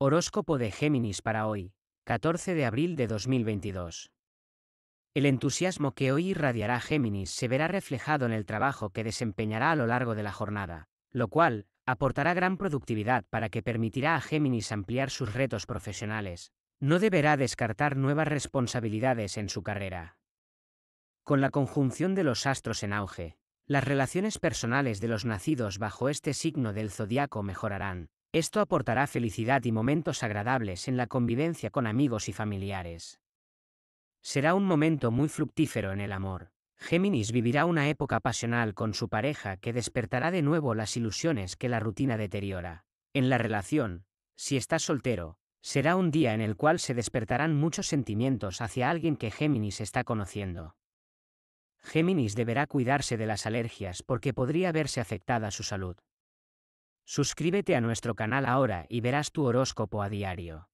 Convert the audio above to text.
Horóscopo de Géminis para hoy, 14 de abril de 2022. El entusiasmo que hoy irradiará Géminis se verá reflejado en el trabajo que desempeñará a lo largo de la jornada, lo cual aportará gran productividad para que permitirá a Géminis ampliar sus retos profesionales. No deberá descartar nuevas responsabilidades en su carrera. Con la conjunción de los astros en auge, las relaciones personales de los nacidos bajo este signo del zodiaco mejorarán esto aportará felicidad y momentos agradables en la convivencia con amigos y familiares. Será un momento muy fructífero en el amor. Géminis vivirá una época pasional con su pareja que despertará de nuevo las ilusiones que la rutina deteriora. En la relación, si estás soltero, será un día en el cual se despertarán muchos sentimientos hacia alguien que Géminis está conociendo. Géminis deberá cuidarse de las alergias porque podría verse afectada su salud. Suscríbete a nuestro canal ahora y verás tu horóscopo a diario.